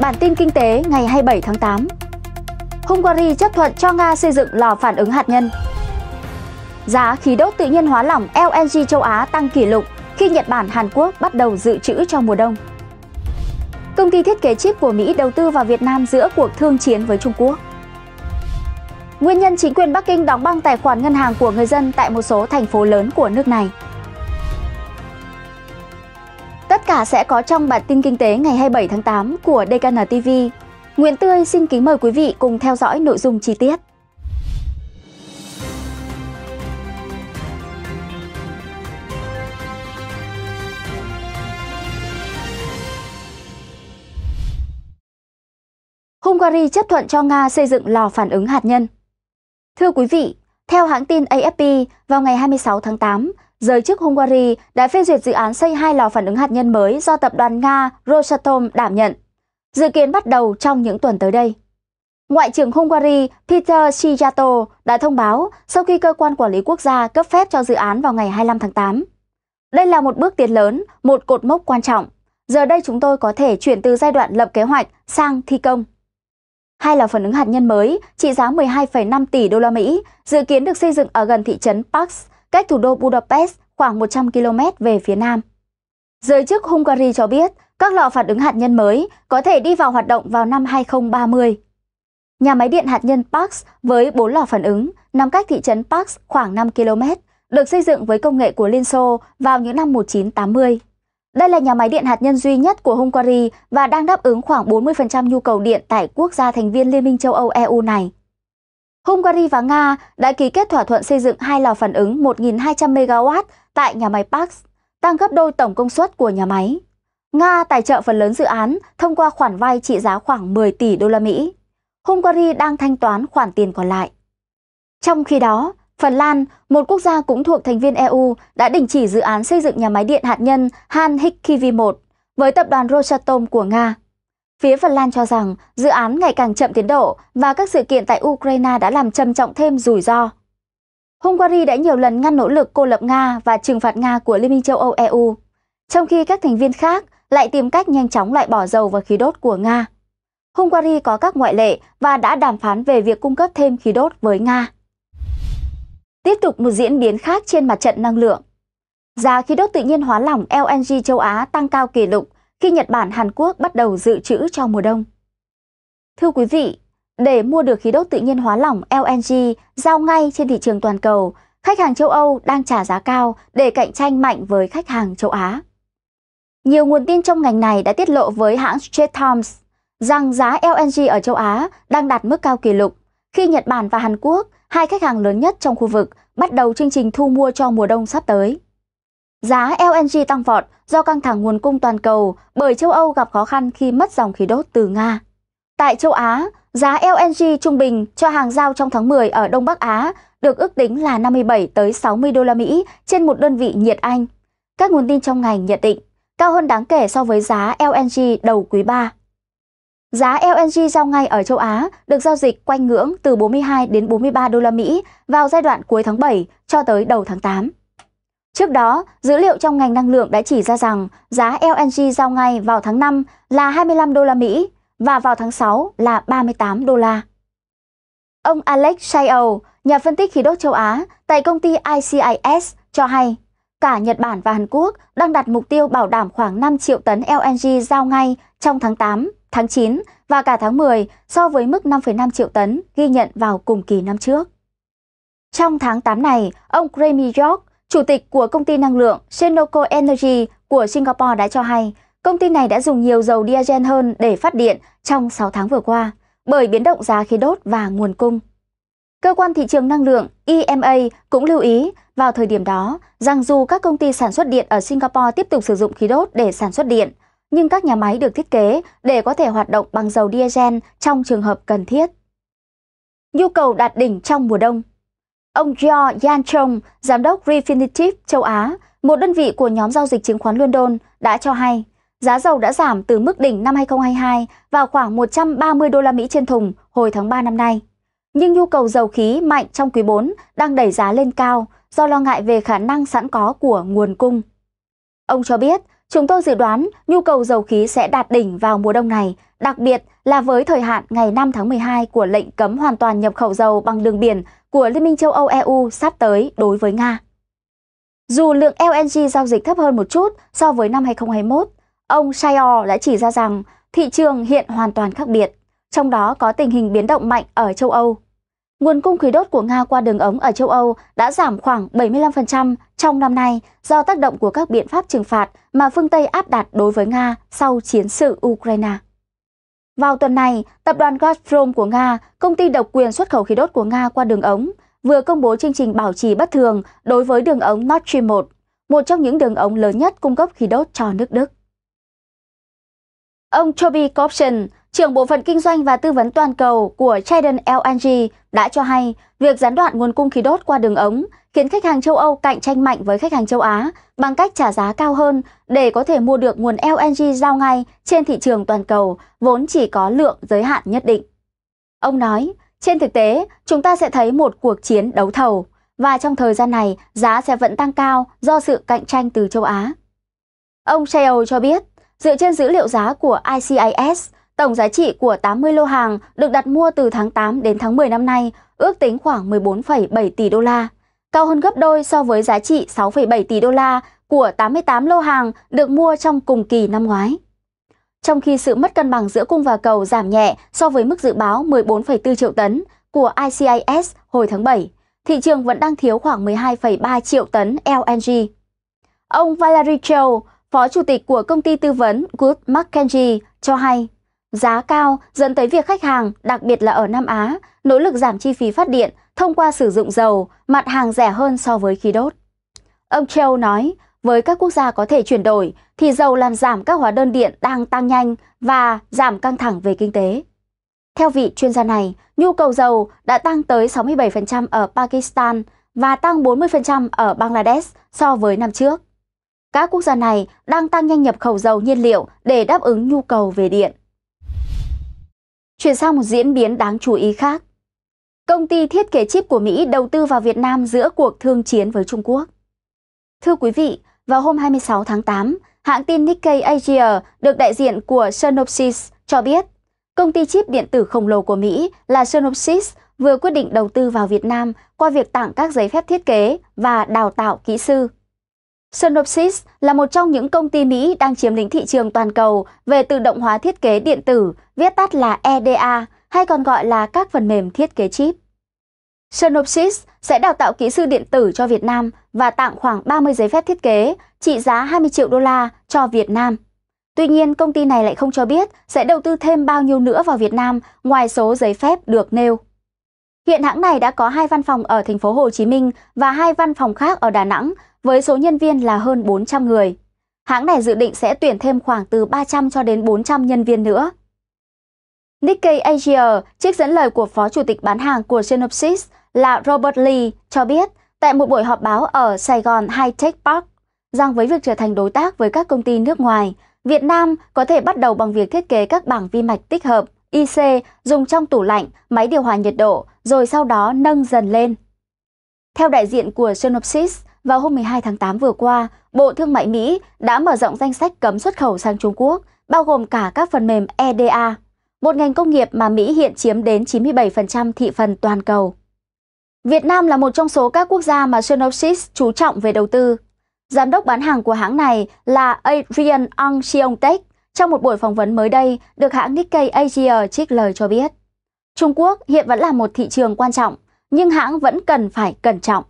Bản tin kinh tế ngày 27 tháng 8 Hungary chấp thuận cho Nga xây dựng lò phản ứng hạt nhân Giá khí đốt tự nhiên hóa lỏng LNG châu Á tăng kỷ lục khi Nhật Bản, Hàn Quốc bắt đầu dự trữ cho mùa đông. Công ty thiết kế chip của Mỹ đầu tư vào Việt Nam giữa cuộc thương chiến với Trung Quốc. Nguyên nhân chính quyền Bắc Kinh đóng băng tài khoản ngân hàng của người dân tại một số thành phố lớn của nước này cả sẽ có trong bản tin kinh tế ngày 27 tháng 8 của DKN TV. Nguyễn Tươi xin kính mời quý vị cùng theo dõi nội dung chi tiết. Hungary chấp thuận cho Nga xây dựng lò phản ứng hạt nhân. Thưa quý vị, theo hãng tin AFP, vào ngày 26 tháng 8, giới chức Hungary đã phê duyệt dự án xây hai lò phản ứng hạt nhân mới do tập đoàn Nga Rosatom đảm nhận, dự kiến bắt đầu trong những tuần tới đây. Ngoại trưởng Hungary Peter Sijato đã thông báo sau khi cơ quan quản lý quốc gia cấp phép cho dự án vào ngày 25 tháng 8. Đây là một bước tiến lớn, một cột mốc quan trọng. Giờ đây chúng tôi có thể chuyển từ giai đoạn lập kế hoạch sang thi công. Hai lò phản ứng hạt nhân mới trị giá 12,5 tỷ đô la Mỹ dự kiến được xây dựng ở gần thị trấn Parks cách thủ đô Budapest khoảng 100 km về phía nam. Giới chức Hungary cho biết các lò phản ứng hạt nhân mới có thể đi vào hoạt động vào năm 2030. Nhà máy điện hạt nhân Parks với 4 lò phản ứng nằm cách thị trấn Parks khoảng 5 km, được xây dựng với công nghệ của Liên Xô vào những năm 1980. Đây là nhà máy điện hạt nhân duy nhất của Hungary và đang đáp ứng khoảng 40% nhu cầu điện tại quốc gia thành viên Liên minh châu Âu EU này. Hungary và Nga đã ký kết thỏa thuận xây dựng hai lò phản ứng 1.200 MW tại nhà máy Pax, tăng gấp đôi tổng công suất của nhà máy. Nga tài trợ phần lớn dự án thông qua khoản vay trị giá khoảng 10 tỷ đô la Mỹ. Hungary đang thanh toán khoản tiền còn lại. Trong khi đó, Phần Lan, một quốc gia cũng thuộc thành viên EU, đã đình chỉ dự án xây dựng nhà máy điện hạt nhân Han Hikivi 1 với tập đoàn Rosatom của Nga. Phía Phần Lan cho rằng dự án ngày càng chậm tiến độ và các sự kiện tại Ukraine đã làm trầm trọng thêm rủi ro. Hungary đã nhiều lần ngăn nỗ lực cô lập Nga và trừng phạt Nga của Liên minh châu Âu EU, trong khi các thành viên khác lại tìm cách nhanh chóng loại bỏ dầu và khí đốt của Nga. Hungary có các ngoại lệ và đã đàm phán về việc cung cấp thêm khí đốt với Nga. Tiếp tục một diễn biến khác trên mặt trận năng lượng. Giá khí đốt tự nhiên hóa lỏng LNG châu Á tăng cao kỷ lục khi Nhật Bản, Hàn Quốc bắt đầu dự trữ cho mùa đông. Thưa quý vị, để mua được khí đốt tự nhiên hóa lỏng LNG giao ngay trên thị trường toàn cầu, khách hàng châu Âu đang trả giá cao để cạnh tranh mạnh với khách hàng châu Á. Nhiều nguồn tin trong ngành này đã tiết lộ với hãng Strait Times rằng giá LNG ở châu Á đang đạt mức cao kỷ lục khi Nhật Bản và Hàn Quốc, hai khách hàng lớn nhất trong khu vực, bắt đầu chương trình thu mua cho mùa đông sắp tới. Giá LNG tăng vọt do căng thẳng nguồn cung toàn cầu bởi châu Âu gặp khó khăn khi mất dòng khí đốt từ Nga. Tại châu Á, giá LNG trung bình cho hàng giao trong tháng 10 ở Đông Bắc Á được ước tính là 57 tới 60 đô la Mỹ trên một đơn vị nhiệt Anh. Các nguồn tin trong ngành nhận định cao hơn đáng kể so với giá LNG đầu quý 3. Giá LNG giao ngay ở châu Á được giao dịch quanh ngưỡng từ 42 đến 43 đô la Mỹ vào giai đoạn cuối tháng 7 cho tới đầu tháng 8. Trước đó, dữ liệu trong ngành năng lượng đã chỉ ra rằng giá LNG giao ngay vào tháng 5 là 25 đô la Mỹ và vào tháng 6 là 38 đô la. Ông Alex Shio, nhà phân tích khí đốt châu Á tại công ty ICIS cho hay, cả Nhật Bản và Hàn Quốc đang đặt mục tiêu bảo đảm khoảng 5 triệu tấn LNG giao ngay trong tháng 8, tháng 9 và cả tháng 10 so với mức 5,5 triệu tấn ghi nhận vào cùng kỳ năm trước. Trong tháng 8 này, ông Graham York, Chủ tịch của công ty năng lượng Senoko Energy của Singapore đã cho hay, công ty này đã dùng nhiều dầu diesel hơn để phát điện trong 6 tháng vừa qua bởi biến động giá khí đốt và nguồn cung. Cơ quan thị trường năng lượng EMA cũng lưu ý vào thời điểm đó rằng dù các công ty sản xuất điện ở Singapore tiếp tục sử dụng khí đốt để sản xuất điện, nhưng các nhà máy được thiết kế để có thể hoạt động bằng dầu diesel trong trường hợp cần thiết. Nhu cầu đạt đỉnh trong mùa đông Ông Jo Yan Chong, giám đốc Refinitiv châu Á, một đơn vị của nhóm giao dịch chứng khoán London, đã cho hay giá dầu đã giảm từ mức đỉnh năm 2022 vào khoảng 130 đô la Mỹ trên thùng hồi tháng 3 năm nay. Nhưng nhu cầu dầu khí mạnh trong quý 4 đang đẩy giá lên cao do lo ngại về khả năng sẵn có của nguồn cung. Ông cho biết Chúng tôi dự đoán nhu cầu dầu khí sẽ đạt đỉnh vào mùa đông này, đặc biệt là với thời hạn ngày 5 tháng 12 của lệnh cấm hoàn toàn nhập khẩu dầu bằng đường biển của Liên minh châu Âu EU sắp tới đối với Nga. Dù lượng LNG giao dịch thấp hơn một chút so với năm 2021, ông Shio đã chỉ ra rằng thị trường hiện hoàn toàn khác biệt, trong đó có tình hình biến động mạnh ở châu Âu Nguồn cung khí đốt của Nga qua đường ống ở châu Âu đã giảm khoảng 75% trong năm nay do tác động của các biện pháp trừng phạt mà phương Tây áp đặt đối với Nga sau chiến sự Ukraine. Vào tuần này, tập đoàn Gazprom của Nga, công ty độc quyền xuất khẩu khí đốt của Nga qua đường ống, vừa công bố chương trình bảo trì bất thường đối với đường ống Nord Stream 1, một trong những đường ống lớn nhất cung cấp khí đốt cho nước Đức. Ông Toby Corpson, trưởng bộ phận kinh doanh và tư vấn toàn cầu của Trident LNG đã cho hay việc gián đoạn nguồn cung khí đốt qua đường ống khiến khách hàng châu Âu cạnh tranh mạnh với khách hàng châu Á bằng cách trả giá cao hơn để có thể mua được nguồn LNG giao ngay trên thị trường toàn cầu vốn chỉ có lượng giới hạn nhất định. Ông nói, trên thực tế, chúng ta sẽ thấy một cuộc chiến đấu thầu và trong thời gian này giá sẽ vẫn tăng cao do sự cạnh tranh từ châu Á. Ông Chao cho biết, dựa trên dữ liệu giá của ICIS, Tổng giá trị của 80 lô hàng được đặt mua từ tháng 8 đến tháng 10 năm nay ước tính khoảng 14,7 tỷ đô la, cao hơn gấp đôi so với giá trị 6,7 tỷ đô la của 88 lô hàng được mua trong cùng kỳ năm ngoái. Trong khi sự mất cân bằng giữa cung và cầu giảm nhẹ so với mức dự báo 14,4 triệu tấn của ICIS hồi tháng 7, thị trường vẫn đang thiếu khoảng 12,3 triệu tấn LNG. Ông Valery Chou, phó chủ tịch của công ty tư vấn Good McKenzie, cho hay Giá cao dẫn tới việc khách hàng, đặc biệt là ở Nam Á, nỗ lực giảm chi phí phát điện thông qua sử dụng dầu, mặt hàng rẻ hơn so với khí đốt. Ông Châu nói, với các quốc gia có thể chuyển đổi thì dầu làm giảm các hóa đơn điện đang tăng nhanh và giảm căng thẳng về kinh tế. Theo vị chuyên gia này, nhu cầu dầu đã tăng tới 67% ở Pakistan và tăng 40% ở Bangladesh so với năm trước. Các quốc gia này đang tăng nhanh nhập khẩu dầu nhiên liệu để đáp ứng nhu cầu về điện. Chuyển sang một diễn biến đáng chú ý khác. Công ty thiết kế chip của Mỹ đầu tư vào Việt Nam giữa cuộc thương chiến với Trung Quốc. Thưa quý vị, vào hôm 26 tháng 8, hãng tin Nikkei Asia được đại diện của Synopsys cho biết, công ty chip điện tử khổng lồ của Mỹ là Synopsys vừa quyết định đầu tư vào Việt Nam qua việc tặng các giấy phép thiết kế và đào tạo kỹ sư. Synopsys là một trong những công ty Mỹ đang chiếm lĩnh thị trường toàn cầu về tự động hóa thiết kế điện tử, viết tắt là EDA, hay còn gọi là các phần mềm thiết kế chip. Synopsys sẽ đào tạo kỹ sư điện tử cho Việt Nam và tặng khoảng 30 giấy phép thiết kế trị giá 20 triệu đô la cho Việt Nam. Tuy nhiên, công ty này lại không cho biết sẽ đầu tư thêm bao nhiêu nữa vào Việt Nam ngoài số giấy phép được nêu. Hiện hãng này đã có hai văn phòng ở thành phố Hồ Chí Minh và hai văn phòng khác ở Đà Nẵng với số nhân viên là hơn 400 người. Hãng này dự định sẽ tuyển thêm khoảng từ 300 cho đến 400 nhân viên nữa. Nikkei Asia, trích dẫn lời của Phó Chủ tịch bán hàng của Synopsys là Robert Lee cho biết tại một buổi họp báo ở Sài Gòn High Tech Park rằng với việc trở thành đối tác với các công ty nước ngoài, Việt Nam có thể bắt đầu bằng việc thiết kế các bảng vi mạch tích hợp IC dùng trong tủ lạnh, máy điều hòa nhiệt độ, rồi sau đó nâng dần lên. Theo đại diện của Synopsys, vào hôm 12 tháng 8 vừa qua, Bộ Thương mại Mỹ đã mở rộng danh sách cấm xuất khẩu sang Trung Quốc, bao gồm cả các phần mềm EDA, một ngành công nghiệp mà Mỹ hiện chiếm đến 97% thị phần toàn cầu. Việt Nam là một trong số các quốc gia mà Synopsys chú trọng về đầu tư. Giám đốc bán hàng của hãng này là Adrian Ong Siong Tech. Trong một buổi phỏng vấn mới đây, được hãng Nikkei Asia trích lời cho biết. Trung Quốc hiện vẫn là một thị trường quan trọng, nhưng hãng vẫn cần phải cẩn trọng.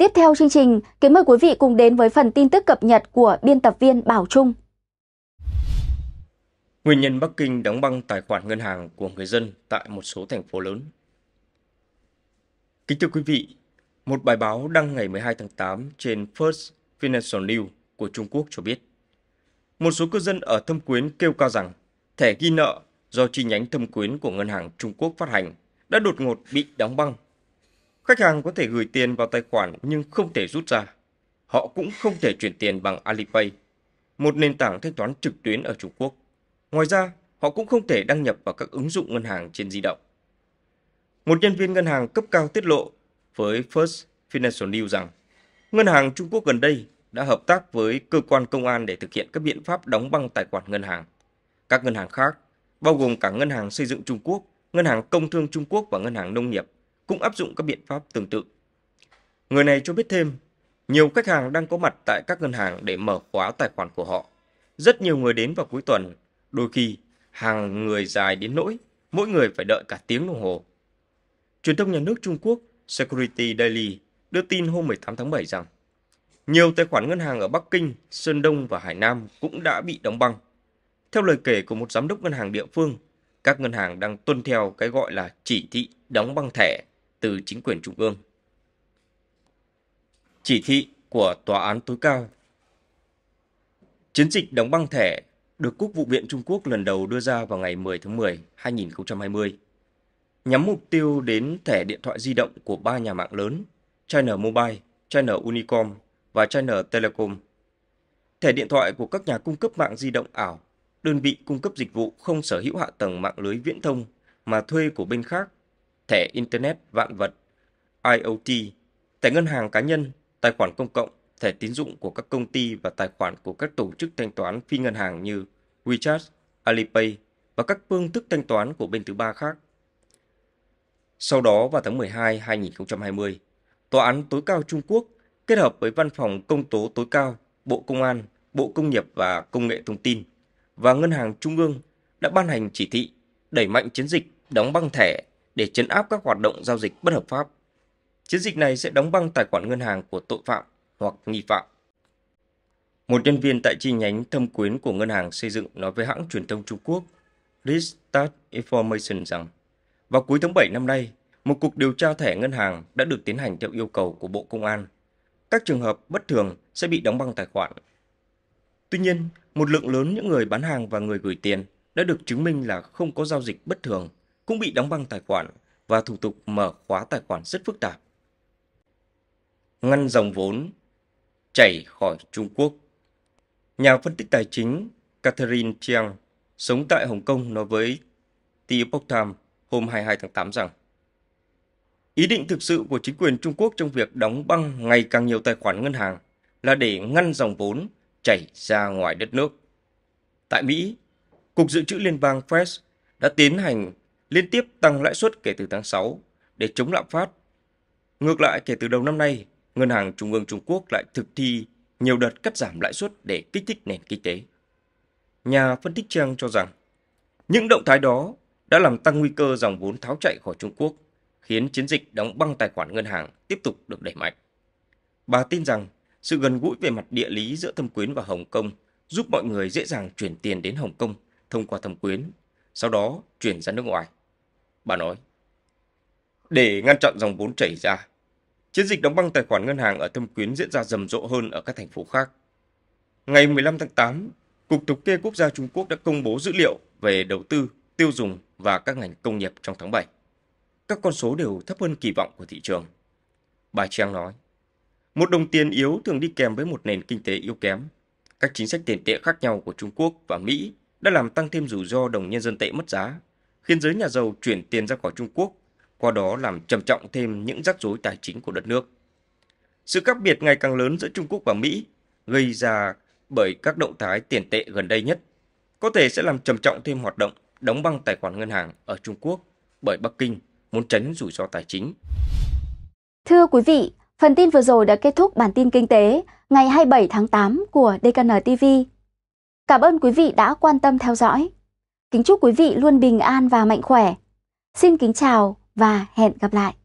Tiếp theo chương trình, kính mời quý vị cùng đến với phần tin tức cập nhật của biên tập viên Bảo Trung. Nguyên nhân Bắc Kinh đóng băng tài khoản ngân hàng của người dân tại một số thành phố lớn. Kính thưa quý vị, một bài báo đăng ngày 12 tháng 8 trên First Financial News của Trung Quốc cho biết, một số cư dân ở Thâm Quyến kêu ca rằng thẻ ghi nợ do chi nhánh Thâm Quyến của Ngân hàng Trung Quốc phát hành đã đột ngột bị đóng băng Khách hàng có thể gửi tiền vào tài khoản nhưng không thể rút ra. Họ cũng không thể chuyển tiền bằng Alipay, một nền tảng thanh toán trực tuyến ở Trung Quốc. Ngoài ra, họ cũng không thể đăng nhập vào các ứng dụng ngân hàng trên di động. Một nhân viên ngân hàng cấp cao tiết lộ với First Financial News rằng ngân hàng Trung Quốc gần đây đã hợp tác với cơ quan công an để thực hiện các biện pháp đóng băng tài khoản ngân hàng. Các ngân hàng khác, bao gồm cả Ngân hàng Xây dựng Trung Quốc, Ngân hàng Công thương Trung Quốc và Ngân hàng Nông nghiệp cũng áp dụng các biện pháp tương tự. Người này cho biết thêm, nhiều khách hàng đang có mặt tại các ngân hàng để mở khóa tài khoản của họ. Rất nhiều người đến vào cuối tuần, đôi khi hàng người dài đến nỗi mỗi người phải đợi cả tiếng đồng hồ. Truyền thông nhà nước Trung Quốc Security Daily đưa tin hôm 18 tháng 7 rằng nhiều tài khoản ngân hàng ở Bắc Kinh, Sơn Đông và Hải Nam cũng đã bị đóng băng. Theo lời kể của một giám đốc ngân hàng địa phương, các ngân hàng đang tuân theo cái gọi là chỉ thị đóng băng thẻ từ chính quyền trung ương. Chỉ thị của Tòa án tối cao Chiến dịch đóng băng thẻ được Quốc vụ viện Trung Quốc lần đầu đưa ra vào ngày 10 tháng 10, 2020, nhắm mục tiêu đến thẻ điện thoại di động của ba nhà mạng lớn China Mobile, China Unicom và China Telecom. Thẻ điện thoại của các nhà cung cấp mạng di động ảo, đơn vị cung cấp dịch vụ không sở hữu hạ tầng mạng lưới viễn thông mà thuê của bên khác thẻ Internet vạn vật, IoT, thẻ ngân hàng cá nhân, tài khoản công cộng, thẻ tín dụng của các công ty và tài khoản của các tổ chức thanh toán phi ngân hàng như WeChat, Alipay và các phương thức thanh toán của bên thứ ba khác. Sau đó vào tháng 12 2020, Tòa án tối cao Trung Quốc kết hợp với Văn phòng Công tố tối cao, Bộ Công an, Bộ Công nghiệp và Công nghệ Thông tin và Ngân hàng Trung ương đã ban hành chỉ thị đẩy mạnh chiến dịch đóng băng thẻ để chấn áp các hoạt động giao dịch bất hợp pháp. Chiến dịch này sẽ đóng băng tài khoản ngân hàng của tội phạm hoặc nghi phạm. Một nhân viên tại chi nhánh thâm quyến của ngân hàng xây dựng nói với hãng truyền thông Trung Quốc Restart Information rằng vào cuối tháng 7 năm nay, một cuộc điều tra thẻ ngân hàng đã được tiến hành theo yêu cầu của Bộ Công an. Các trường hợp bất thường sẽ bị đóng băng tài khoản. Tuy nhiên, một lượng lớn những người bán hàng và người gửi tiền đã được chứng minh là không có giao dịch bất thường cũng bị đóng băng tài khoản và thủ tục mở khóa tài khoản rất phức tạp. Ngăn dòng vốn chảy khỏi Trung Quốc Nhà phân tích tài chính Catherine Chiang sống tại Hồng Kông nói với The Epoch Times hôm 22 tháng 8 rằng Ý định thực sự của chính quyền Trung Quốc trong việc đóng băng ngày càng nhiều tài khoản ngân hàng là để ngăn dòng vốn chảy ra ngoài đất nước. Tại Mỹ, Cục Dự trữ Liên bang Fed đã tiến hành liên tiếp tăng lãi suất kể từ tháng 6 để chống lạm phát. Ngược lại, kể từ đầu năm nay, Ngân hàng Trung ương Trung Quốc lại thực thi nhiều đợt cắt giảm lãi suất để kích thích nền kinh tế. Nhà phân tích Trang cho rằng, những động thái đó đã làm tăng nguy cơ dòng vốn tháo chạy khỏi Trung Quốc, khiến chiến dịch đóng băng tài khoản ngân hàng tiếp tục được đẩy mạnh. Bà tin rằng sự gần gũi về mặt địa lý giữa Thâm Quyến và Hồng Kông giúp mọi người dễ dàng chuyển tiền đến Hồng Kông thông qua Thâm Quyến, sau đó chuyển ra nước ngoài. Bà nói, để ngăn chặn dòng vốn chảy ra, chiến dịch đóng băng tài khoản ngân hàng ở Thâm Quyến diễn ra rầm rộ hơn ở các thành phố khác. Ngày 15 tháng 8, Cục Thống kê Quốc gia Trung Quốc đã công bố dữ liệu về đầu tư, tiêu dùng và các ngành công nghiệp trong tháng 7. Các con số đều thấp hơn kỳ vọng của thị trường. Bà Trang nói, một đồng tiền yếu thường đi kèm với một nền kinh tế yếu kém. Các chính sách tiền tệ khác nhau của Trung Quốc và Mỹ đã làm tăng thêm rủi ro đồng nhân dân tệ mất giá khiến giới nhà giàu chuyển tiền ra khỏi Trung Quốc, qua đó làm trầm trọng thêm những rắc rối tài chính của đất nước. Sự khác biệt ngày càng lớn giữa Trung Quốc và Mỹ gây ra bởi các động thái tiền tệ gần đây nhất có thể sẽ làm trầm trọng thêm hoạt động đóng băng tài khoản ngân hàng ở Trung Quốc bởi Bắc Kinh muốn tránh rủi ro tài chính. Thưa quý vị, phần tin vừa rồi đã kết thúc bản tin kinh tế ngày 27 tháng 8 của DKN TV. Cảm ơn quý vị đã quan tâm theo dõi. Kính chúc quý vị luôn bình an và mạnh khỏe. Xin kính chào và hẹn gặp lại.